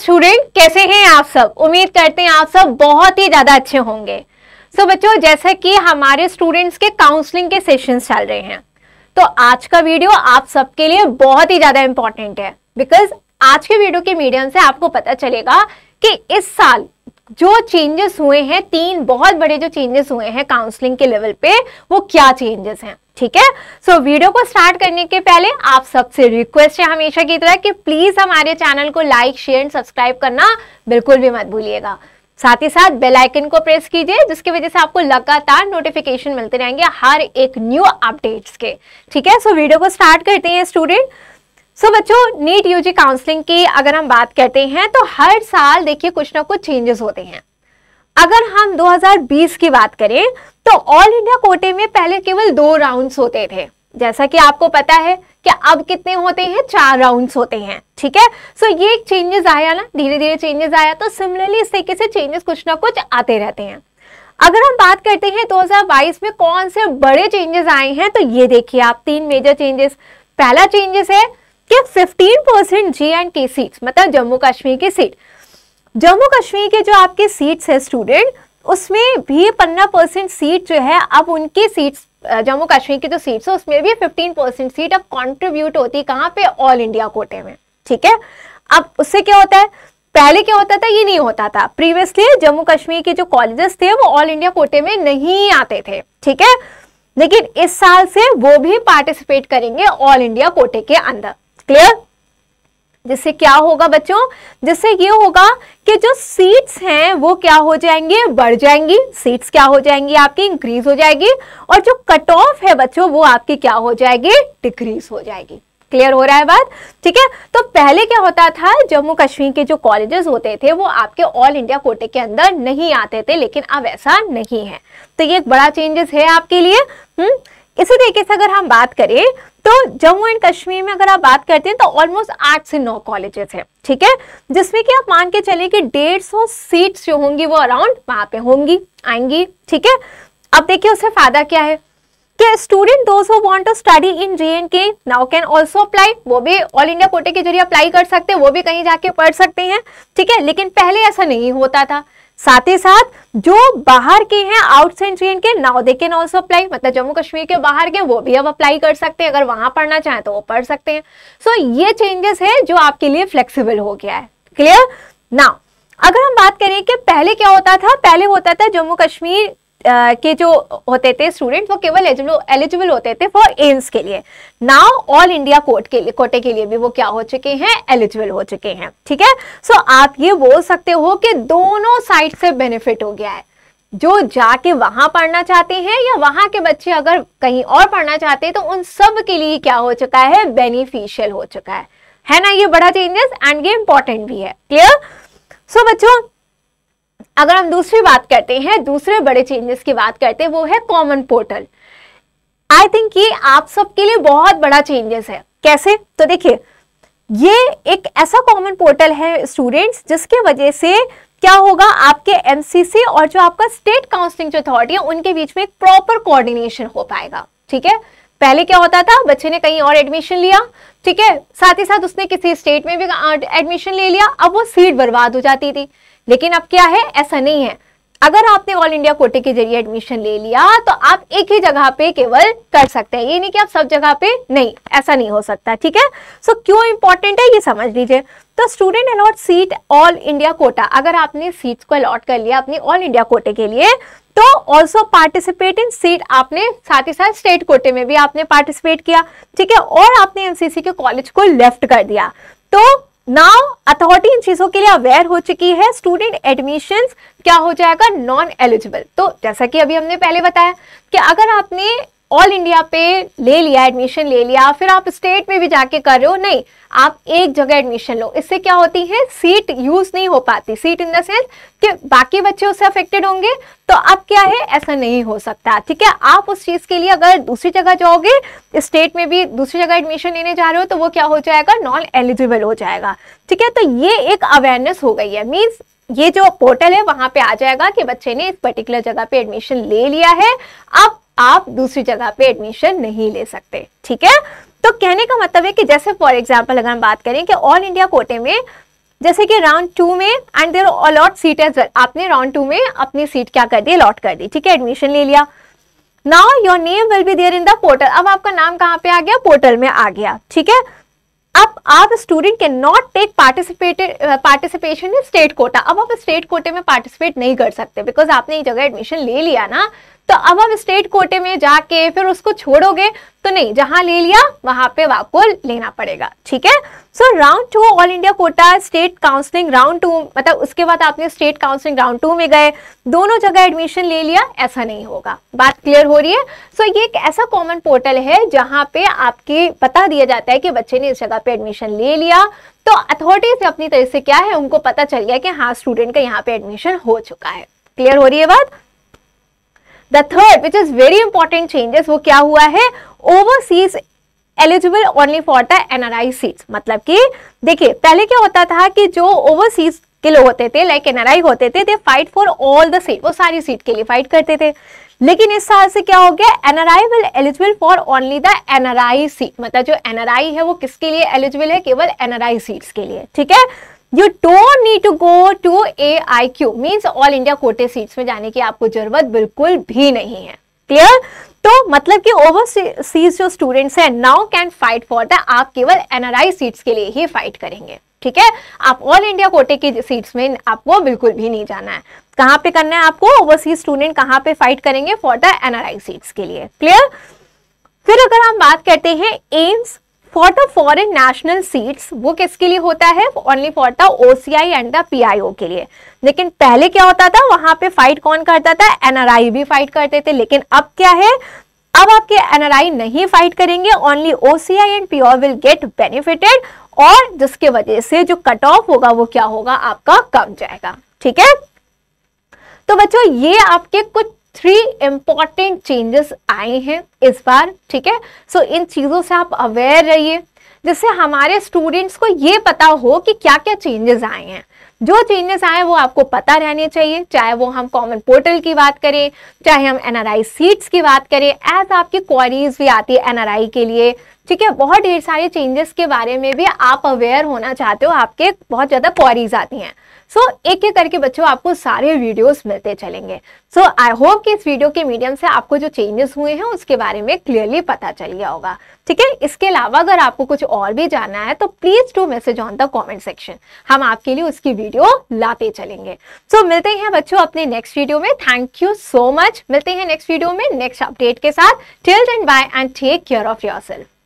student कैसे हैं आप सब उम्मीद करते हैं आप सब बहुत ही ज़्यादा अच्छे होंगे सो so, बच्चों जैसे कि हमारे स्टूडेंट्स के काउंसलिंग के सेशंस चल रहे हैं तो आज का वीडियो आप सबके लिए बहुत ही ज़्यादा इंपॉर्टेंट है बिकॉज आज के वीडियो के मीडियम से आपको पता चलेगा कि इस साल जो चेंजेस हुए हैं तीन बहुत बड़े जो चेंजेस हुए हैं काउंसलिंग के लेवल पे वो क्या चेंजेस हैं ठीक है सो so, वीडियो को स्टार्ट करने के पहले आप सबसे रिक्वेस्ट है हमेशा की तरह कि प्लीज हमारे चैनल को लाइक शेयर एंड सब्सक्राइब करना बिल्कुल भी मत भूलिएगा साथ ही साथ बेल आइकन को प्रेस कीजिए जिसकी वजह से आपको लगातार नोटिफिकेशन मिलते रहेंगे हर एक न्यू अपडेट्स के ठीक है सो so, वीडियो को स्टार्ट करते हैं स्टूडेंट सो so, बच्चों नीट यूजी काउंसलिंग की अगर हम बात करते हैं तो हर साल देखिए कुछ ना कुछ चेंजेस होते हैं अगर हम 2020 की बात करें तो ऑल इंडिया कोटे में पहले केवल दो राउंड्स होते थे जैसा कि आपको पता है कि अब कितने होते हैं चार राउंड्स होते हैं ठीक है सो so, ये एक चेंजेस आया ना धीरे धीरे चेंजेस आया तो सिमिलरली इस तरीके से चेंजेस कुछ ना कुछ आते रहते हैं अगर हम बात करते हैं 2022 में कौन से बड़े चेंजेस आए हैं तो ये देखिए आप तीन मेजर चेंजेस पहला चेंजेस है कि 15 percent J and K seat मतलब जम्मू कश्मीर की सीट जम्मू कश्मीर के जो आपके सीट्स है स्टूडेंट उसमें भी पंद्रह परसेंट सीट जो है अब उनकी सीट्स जम्मू कश्मीर की जो सीट्स है उसमें भी फिफ्टीन परसेंट सीट अब कॉन्ट्रीब्यूट होती है कहाँ पे ऑल इंडिया कोटे में ठीक है अब उससे क्या होता है पहले क्या होता था ये नहीं होता था प्रीवियसली जम्मू कश्मीर के जो कॉलेजेस थे वो ऑल इंडिया कोटे में नहीं आते थे ठीक है लेकिन इस साल से वो भी पार्टिसिपेट करेंगे ऑल इंडिया कोटे के अंदर क्लियर जिससे क्या होगा बच्चों जिससे ये होगा कि जो सीट्स हैं वो क्या हो जाएंगे बढ़ जाएंगी सीट्स क्या हो जाएंगी आपकी इंक्रीज हो जाएगी और जो कट ऑफ है बच्चों वो आपकी क्या हो जाएगी डिक्रीज हो जाएगी क्लियर हो रहा है बात ठीक है तो पहले क्या होता था जम्मू कश्मीर के जो कॉलेजेस होते थे वो आपके ऑल इंडिया कोटे के अंदर नहीं आते थे लेकिन अब ऐसा नहीं है तो ये एक बड़ा चेंजेस है आपके लिए हम्म इसी तरीके से अगर हम बात करें तो जम्मू एंड कश्मीर में अगर आप बात करते हैं तो ऑलमोस्ट आठ से नौ कॉलेजेस हैं ठीक है जिसमें कि आप मान के चले कि डेढ़ सौ सीट्स जो होंगी वो अराउंड वहां पे होंगी आएंगी ठीक है अब देखिए उससे फायदा क्या है कि student those so want to study in J and K now can also apply वो भी ऑल इंडिया कोटे के जरिए अप्लाई कर सकते हैं वो भी कहीं जाके पढ़ सकते हैं ठीक है लेकिन पहले ऐसा नहीं होता था साथ ही साथ जो बाहर के हैं आउट सेंट्रियन के now they can also apply मतलब जम्मू कश्मीर के बाहर के वो भी अब अप्लाई कर सकते हैं अगर वहां पढ़ना चाहें तो वो पढ़ सकते हैं सो so, ये चेंजेस है जो आपके लिए फ्लेक्सिबल हो गया है क्लियर नाउ अगर हम बात करें कि पहले क्या होता था पहले होता था जम्मू कश्मीर के जो होते थे स्टूडेंट वो केवल एलिजिबल होते थे फॉर एम्स के लिए नाउ ऑल इंडिया कोर्ट के लिए कोटे के लिए भी वो क्या हो चुके हैं एलिजिबल हो चुके हैं ठीक है सो so, आप ये बोल सकते हो कि दोनों साइड से बेनिफिट हो गया है जो जाके वहां पढ़ना चाहते हैं या वहां के बच्चे अगर कहीं और पढ़ना चाहते हैं तो उन सब के लिए क्या हो चुका है बेनिफिशियल हो चुका है है ना ये बड़ा चेंजेस एंड ये इंपॉर्टेंट भी है क्लियर सो so, बच्चों अगर हम दूसरी बात करते हैं दूसरे बड़े चेंजेस की बात करते हैं वो है कॉमन पोर्टल आई थिंक ये आप सबके लिए बहुत बड़ा चेंजेस है कैसे तो देखिए ये एक ऐसा कॉमन पोर्टल है स्टूडेंट्स जिसके वजह से क्या होगा आपके एमसीसी और जो आपका स्टेट काउंसलिंग अथॉरिटी है उनके बीच में एक प्रॉपर कोऑर्डिनेशन हो पाएगा ठीक है पहले क्या होता था बच्चे ने कहीं और एडमिशन लिया ठीक है साथ ही साथ उसने किसी स्टेट में भी एडमिशन ले लिया अब वो सीट बर्बाद हो जाती थी लेकिन अब क्या है ऐसा नहीं है अगर आपने ऑल इंडिया कोटे के जरिए एडमिशन ले लिया तो आप एक ही जगह पे केवल कर सकते हैं ये नहीं कि आप सब जगह पे नहीं ऐसा नहीं हो सकता ठीक है सो so, क्यों इंपॉर्टेंट है ये समझ लीजिए तो student allot seat all India quota अगर आपने सीट्स को अलॉट कर लिया अपने ऑल इंडिया कोटे के लिए तो ऑल्सो पार्टिसिपेट इन सीट आपने साथ ही साथ स्टेट कोटे में भी आपने पार्टिसिपेट किया ठीक है और आपने एनसीसी के कॉलेज को लेफ्ट कर दिया तो नाउ अथॉरिटी इन चीजों के लिए अवेयर हो चुकी है स्टूडेंट एडमिशन क्या हो जाएगा नॉन एलिजिबल तो जैसा कि अभी हमने पहले बताया कि अगर आपने ऑल इंडिया पे ले लिया एडमिशन ले लिया फिर आप स्टेट में भी जाके कर रहे हो नहीं आप एक जगह एडमिशन लो इससे क्या होती है सीट यूज नहीं हो पाती सीट इन द सेंस कि बाकी बच्चे उससे अफेक्टेड होंगे तो अब क्या है ऐसा नहीं हो सकता ठीक है आप उस चीज के लिए अगर दूसरी जगह जाओगे स्टेट में भी दूसरी जगह एडमिशन लेने जा रहे हो तो वो क्या हो जाएगा नॉन एलिजिबल हो जाएगा ठीक है तो ये एक अवेयरनेस हो गई है मीन्स ये जो पोर्टल है वहां पे आ जाएगा कि बच्चे ने इस पर्टिकुलर जगह पे एडमिशन ले लिया है अब आप दूसरी जगह पे एडमिशन नहीं ले सकते ठीक है तो कहने का मतलब है कि जैसे फॉर एग्जाम्पल अगर हम बात करें कि ऑल इंडिया कोटे में जैसे कि राउंड टू में and there allot seat as well आपने राउंड टू में अपनी सीट क्या कर दी अलॉट कर दी ठीक है एडमिशन ले लिया now your name will be there in the portal अब आपका नाम कहाँ पे आ गया पोर्टल में आ गया ठीक है अब आप student can not take participated participation in state quota अब आप स्टेट कोटे में पार्टिसिपेट नहीं कर सकते बिकॉज आपने एक जगह एडमिशन ले लिया ना तो अब आप स्टेट कोटे में जाके फिर उसको छोड़ोगे तो नहीं जहां ले लिया वहां पे आपको लेना पड़ेगा ठीक है so round two all India quota state counselling round two मतलब उसके बाद आपने स्टेट काउंसलिंग राउंड टू में गए दोनों जगह एडमिशन ले लिया ऐसा नहीं होगा बात क्लियर हो रही है सो so, ये एक ऐसा कॉमन पोर्टल है जहां पे आपके बता दिया जाता है कि बच्चे ने इस जगह पे एडमिशन ले लिया तो अथॉरिटीज अपनी तरह से क्या है उनको पता चल गया कि हाँ स्टूडेंट का यहाँ पे एडमिशन हो चुका है क्लियर हो रही है बात the third which is very important changes वो क्या हुआ है overseas eligible only for the NRI seat मतलब कि देखिए पहले क्या होता था कि जो ओवरसीज के लोग होते थे लाइक एनआरआई होते थे they fight for all the seat वो सारी सीट के लिए फाइट करते थे लेकिन इस साल से क्या हो गया NRI will eligible for only the NRI seat मतलब जो एनआरआई है वो किसके लिए एलिजिबल है केवल एनआरआई सीट्स के लिए ठीक है you don't need to go to A I Q means all India कोटे सीट्स में जाने की आपको जरूरत बिल्कुल भी नहीं है क्लियर तो मतलब कि ओवरसीज जो स्टूडेंट्स हैं now can fight for the आप केवल एनआरआई सीट्स के लिए ही फाइट करेंगे ठीक है आप ऑल इंडिया कोटे की सीट्स में आपको बिल्कुल भी नहीं जाना है कहाँ पे करना है आपको ओवरसीज स्टूडेंट कहाँ पे फाइट करेंगे फॉर द एनआरआई सीट्स के लिए क्लियर फिर अगर हम बात करते हैं AIIMS for the foreign national seats वो किसके लिए होता है only for the OCI and the PIO के लिए लेकिन पहले क्या होता था वहां पे फाइट कौन करता था एनआरआई भी फाइट करते थे लेकिन अब क्या है अब आपके एनआरआई नहीं फाइट करेंगे only OCI and PIO will get benefited और जिसके वजह से जो कट ऑफ होगा वो क्या होगा आपका कम जाएगा ठीक है तो बच्चों ये आपके कुछ थ्री इंपॉर्टेंट चेंजेस आए हैं इस बार ठीक है सो इन चीज़ों से आप अवेयर रहिए जिससे हमारे स्टूडेंट्स को ये पता हो कि क्या क्या चेंजेस आए हैं जो चेंजेस आए वो आपको पता रहने चाहिए चाहे वो हम कॉमन पोर्टल की बात करें चाहे हम एनआरआई सीट्स की बात करें एज आपकी क्वारीज भी आती है एनआरआई के लिए ठीक है बहुत ढेर सारे चेंजेस के बारे में भी आप अवेयर होना चाहते हो आपके बहुत ज़्यादा क्वारीज आती हैं सो so, एक एक करके बच्चों आपको सारे वीडियोस मिलते चलेंगे सो आई होप कि इस वीडियो के मीडियम से आपको जो चेंजेस हुए हैं उसके बारे में क्लियरली पता चल गया होगा ठीक है इसके अलावा अगर आपको कुछ और भी जानना है तो please to message on the comment section हम आपके लिए उसकी वीडियो लाते चलेंगे सो so, मिलते हैं बच्चों अपने नेक्स्ट वीडियो में थैंक यू सो मच मिलते हैं नेक्स्ट वीडियो में नेक्स्ट अपडेट के साथ till and bye and take care of your self